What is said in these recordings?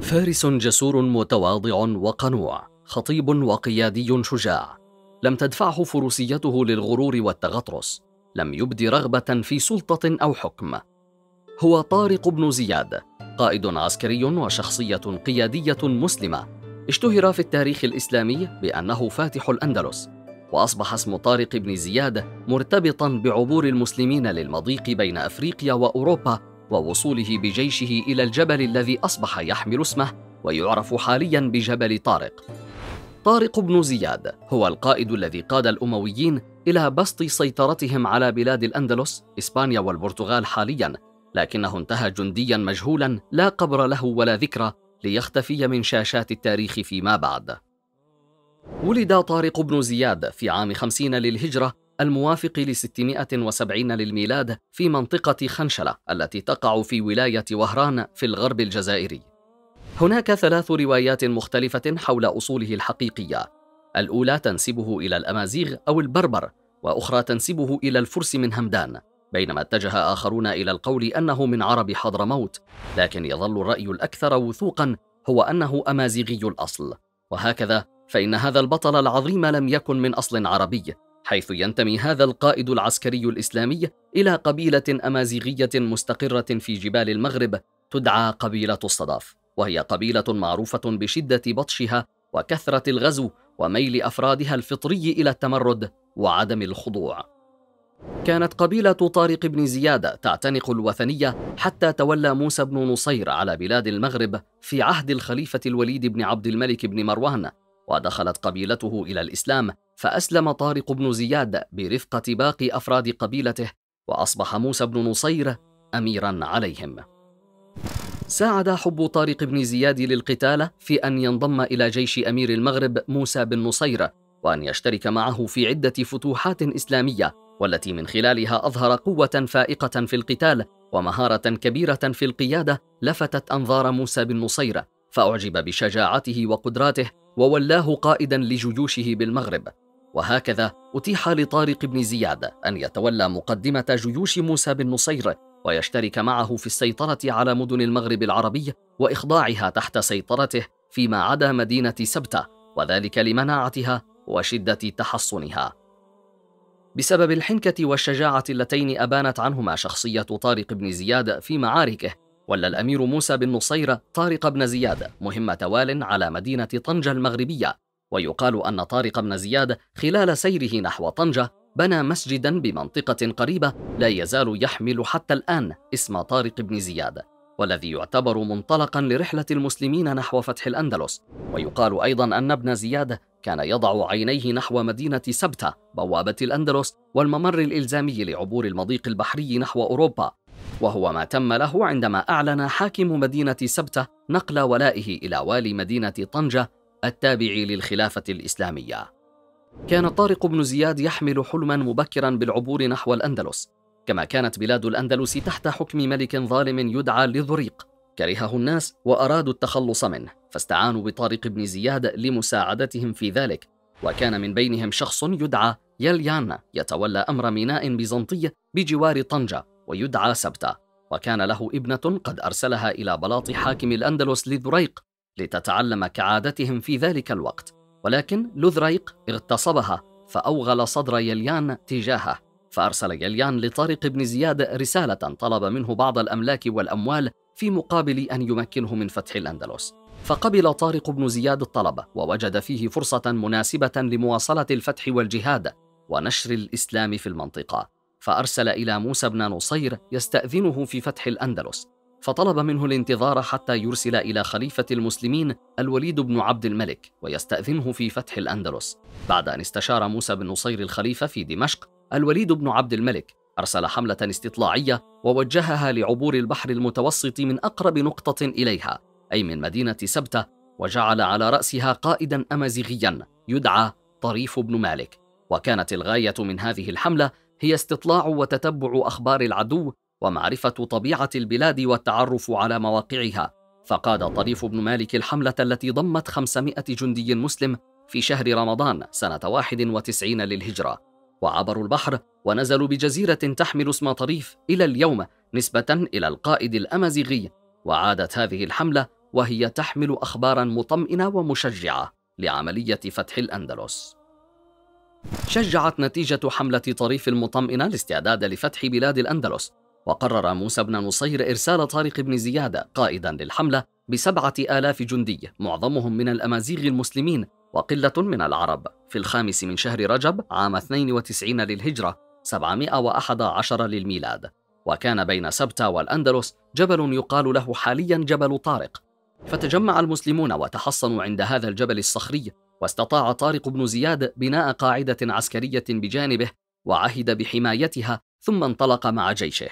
فارس جسور متواضع وقنوع خطيب وقيادي شجاع لم تدفعه فروسيته للغرور والتغطرس لم يبدي رغبه في سلطه او حكم هو طارق بن زياد قائد عسكري وشخصيه قياديه مسلمه اشتهر في التاريخ الاسلامي بانه فاتح الاندلس واصبح اسم طارق بن زياد مرتبطا بعبور المسلمين للمضيق بين افريقيا واوروبا ووصوله بجيشه إلى الجبل الذي أصبح يحمل اسمه ويعرف حاليا بجبل طارق طارق بن زياد هو القائد الذي قاد الأمويين إلى بسط سيطرتهم على بلاد الأندلس، إسبانيا والبرتغال حاليا لكنه انتهى جنديا مجهولا لا قبر له ولا ذكرى ليختفي من شاشات التاريخ فيما بعد ولد طارق بن زياد في عام 50 للهجرة الموافق ل 670 للميلاد في منطقة خنشلة التي تقع في ولاية وهران في الغرب الجزائري. هناك ثلاث روايات مختلفة حول أصوله الحقيقية. الأولى تنسبه إلى الأمازيغ أو البربر، وأخرى تنسبه إلى الفرس من همدان، بينما اتجه آخرون إلى القول أنه من عرب حضرموت، لكن يظل الرأي الأكثر وثوقًا هو أنه أمازيغي الأصل، وهكذا فإن هذا البطل العظيم لم يكن من أصل عربي، حيث ينتمي هذا القائد العسكري الإسلامي إلى قبيلة أمازيغية مستقرة في جبال المغرب تدعى قبيلة الصداف وهي قبيلة معروفة بشدة بطشها وكثرة الغزو وميل أفرادها الفطري إلى التمرد وعدم الخضوع كانت قبيلة طارق بن زياد تعتنق الوثنية حتى تولى موسى بن نصير على بلاد المغرب في عهد الخليفة الوليد بن عبد الملك بن مروان ودخلت قبيلته إلى الإسلام فأسلم طارق بن زياد برفقة باقي أفراد قبيلته وأصبح موسى بن نصير أميرا عليهم ساعد حب طارق بن زياد للقتال في أن ينضم إلى جيش أمير المغرب موسى بن نصير وأن يشترك معه في عدة فتوحات إسلامية والتي من خلالها أظهر قوة فائقة في القتال ومهارة كبيرة في القيادة لفتت أنظار موسى بن نصير فأعجب بشجاعته وقدراته وولاه قائدا لجيوشه بالمغرب وهكذا أتيح لطارق بن زياد أن يتولى مقدمة جيوش موسى بن نصير ويشترك معه في السيطرة على مدن المغرب العربي وإخضاعها تحت سيطرته فيما عدا مدينة سبتة وذلك لمناعتها وشدة تحصنها. بسبب الحنكة والشجاعة اللتين أبانت عنهما شخصية طارق بن زياد في معاركه ولى الأمير موسى بن نصير طارق بن زياد مهمة وال على مدينة طنجة المغربية ويقال أن طارق بن زياد خلال سيره نحو طنجة بنى مسجدا بمنطقة قريبة لا يزال يحمل حتى الآن اسم طارق بن زياد والذي يعتبر منطلقا لرحلة المسلمين نحو فتح الأندلس ويقال أيضا أن ابن زياد كان يضع عينيه نحو مدينة سبتة بوابة الأندلس والممر الإلزامي لعبور المضيق البحري نحو أوروبا وهو ما تم له عندما أعلن حاكم مدينة سبتة نقل ولائه إلى والي مدينة طنجة التابع للخلافة الإسلامية. كان طارق بن زياد يحمل حلما مبكرا بالعبور نحو الأندلس، كما كانت بلاد الأندلس تحت حكم ملك ظالم يدعى لذريق، كرهه الناس وأرادوا التخلص منه، فاستعانوا بطارق بن زياد لمساعدتهم في ذلك، وكان من بينهم شخص يدعى يليان يتولى أمر ميناء بيزنطي بجوار طنجة ويدعى سبتة، وكان له ابنة قد أرسلها إلى بلاط حاكم الأندلس لذريق لتتعلم كعادتهم في ذلك الوقت ولكن لوذريق اغتصبها فأوغل صدر يليان تجاهه فأرسل يليان لطارق بن زياد رسالة طلب منه بعض الأملاك والأموال في مقابل أن يمكنه من فتح الأندلس فقبل طارق بن زياد الطلب ووجد فيه فرصة مناسبة لمواصلة الفتح والجهاد ونشر الإسلام في المنطقة فأرسل إلى موسى بن نصير يستأذنه في فتح الأندلس فطلب منه الانتظار حتى يرسل إلى خليفة المسلمين الوليد بن عبد الملك ويستأذنه في فتح الأندلس بعد أن استشار موسى بن نصير الخليفة في دمشق الوليد بن عبد الملك أرسل حملة استطلاعية ووجهها لعبور البحر المتوسط من أقرب نقطة إليها أي من مدينة سبتة وجعل على رأسها قائدا أمازيغيا يدعى طريف بن مالك وكانت الغاية من هذه الحملة هي استطلاع وتتبع أخبار العدو ومعرفه طبيعه البلاد والتعرف على مواقعها فقاد طريف بن مالك الحمله التي ضمت 500 جندي مسلم في شهر رمضان سنه 91 للهجره وعبروا البحر ونزلوا بجزيره تحمل اسم طريف الى اليوم نسبه الى القائد الامازيغي وعادت هذه الحمله وهي تحمل اخبارا مطمئنه ومشجعه لعمليه فتح الاندلس شجعت نتيجة حملة طريف المطمئنة الاستعداد لفتح بلاد الأندلس وقرر موسى بن نصير إرسال طارق بن زيادة قائدا للحملة بسبعة آلاف جندي معظمهم من الأمازيغ المسلمين وقلة من العرب في الخامس من شهر رجب عام 92 للهجرة 711 للميلاد وكان بين سبتة والأندلس جبل يقال له حاليا جبل طارق فتجمع المسلمون وتحصنوا عند هذا الجبل الصخري واستطاع طارق بن زياد بناء قاعدة عسكرية بجانبه وعهد بحمايتها ثم انطلق مع جيشه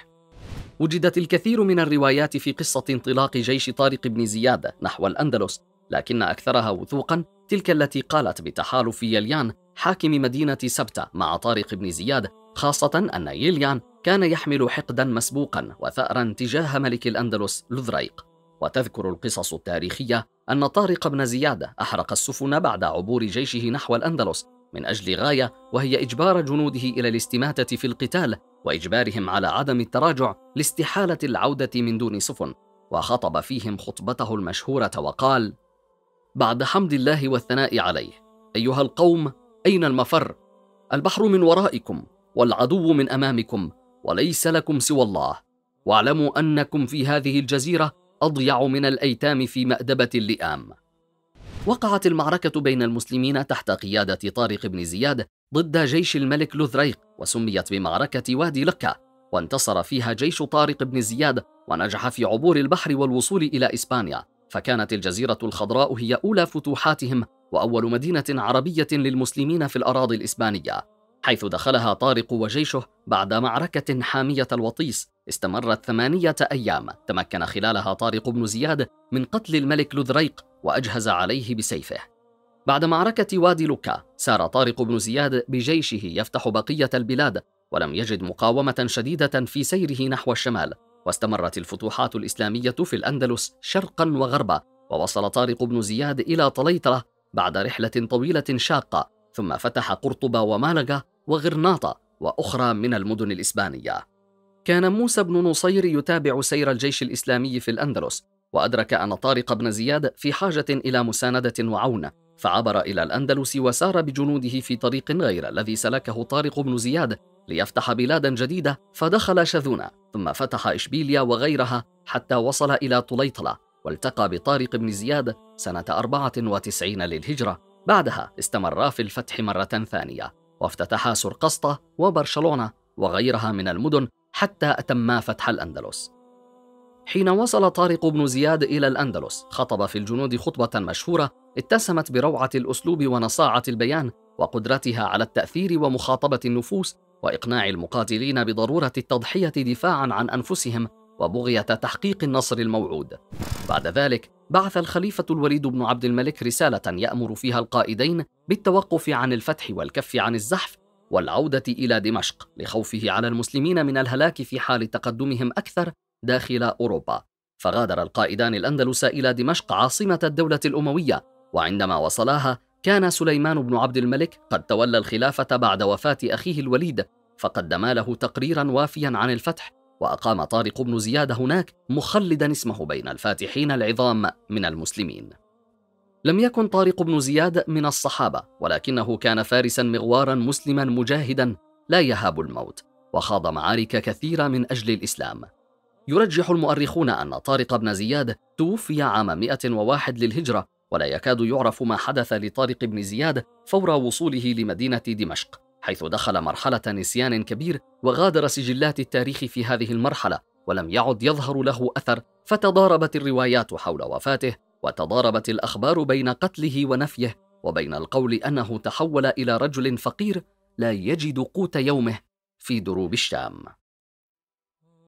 وجدت الكثير من الروايات في قصة انطلاق جيش طارق بن زياد نحو الأندلس لكن أكثرها وثوقا تلك التي قالت بتحالف يليان حاكم مدينة سبتة مع طارق بن زياد خاصة أن يليان كان يحمل حقدا مسبوقا وثأرا تجاه ملك الأندلس لذريق وتذكر القصص التاريخية أن طارق بن زياد أحرق السفن بعد عبور جيشه نحو الأندلس من أجل غاية وهي إجبار جنوده إلى الاستماتة في القتال واجبارهم على عدم التراجع لاستحاله العوده من دون سفن وخطب فيهم خطبته المشهوره وقال بعد حمد الله والثناء عليه ايها القوم اين المفر البحر من ورائكم والعدو من امامكم وليس لكم سوى الله واعلموا انكم في هذه الجزيره اضيع من الايتام في مادبه اللئام وقعت المعركة بين المسلمين تحت قيادة طارق بن زياد ضد جيش الملك لذريق وسميت بمعركة وادي لكة وانتصر فيها جيش طارق بن زياد ونجح في عبور البحر والوصول إلى إسبانيا فكانت الجزيرة الخضراء هي أولى فتوحاتهم وأول مدينة عربية للمسلمين في الأراضي الإسبانية حيث دخلها طارق وجيشه بعد معركة حامية الوطيس استمرت ثمانية أيام تمكن خلالها طارق بن زياد من قتل الملك لذريق وأجهز عليه بسيفه بعد معركة وادي لوكا سار طارق بن زياد بجيشه يفتح بقية البلاد ولم يجد مقاومة شديدة في سيره نحو الشمال واستمرت الفتوحات الإسلامية في الأندلس شرقا وغربا ووصل طارق بن زياد إلى طليطلة بعد رحلة طويلة شاقة ثم فتح قرطبة ومالقة وغرناطة وأخرى من المدن الإسبانية كان موسى بن نصير يتابع سير الجيش الإسلامي في الأندلس وأدرك أن طارق بن زياد في حاجة إلى مساندة وعون فعبر إلى الأندلس وسار بجنوده في طريق غير الذي سلكه طارق بن زياد ليفتح بلادا جديدة فدخل شذونة ثم فتح إشبيليا وغيرها حتى وصل إلى طليطلة والتقى بطارق بن زياد سنة 94 للهجرة بعدها استمرا في الفتح مرة ثانية وافتتحا سرقسطة وبرشلونة وغيرها من المدن حتى أتما فتح الأندلس. حين وصل طارق بن زياد إلى الأندلس، خطب في الجنود خطبة مشهورة اتسمت بروعة الأسلوب ونصاعة البيان وقدرتها على التأثير ومخاطبة النفوس وإقناع المقاتلين بضرورة التضحية دفاعًا عن أنفسهم وبغية تحقيق النصر الموعود. بعد ذلك بعث الخليفة الوليد بن عبد الملك رسالة يأمر فيها القائدين بالتوقف عن الفتح والكف عن الزحف والعودة إلى دمشق لخوفه على المسلمين من الهلاك في حال تقدمهم أكثر داخل أوروبا فغادر القائدان الأندلس إلى دمشق عاصمة الدولة الأموية وعندما وصلاها كان سليمان بن عبد الملك قد تولى الخلافة بعد وفاة أخيه الوليد فقدما له تقريرا وافيا عن الفتح وأقام طارق بن زياد هناك مخلدا اسمه بين الفاتحين العظام من المسلمين لم يكن طارق بن زياد من الصحابة ولكنه كان فارسا مغوارا مسلما مجاهدا لا يهاب الموت وخاض معارك كثيرة من أجل الإسلام يرجح المؤرخون أن طارق بن زياد توفي عام 101 للهجرة ولا يكاد يعرف ما حدث لطارق بن زياد فور وصوله لمدينة دمشق حيث دخل مرحلة نسيان كبير وغادر سجلات التاريخ في هذه المرحلة ولم يعد يظهر له أثر فتضاربت الروايات حول وفاته وتضاربت الاخبار بين قتله ونفيه وبين القول انه تحول الى رجل فقير لا يجد قوت يومه في دروب الشام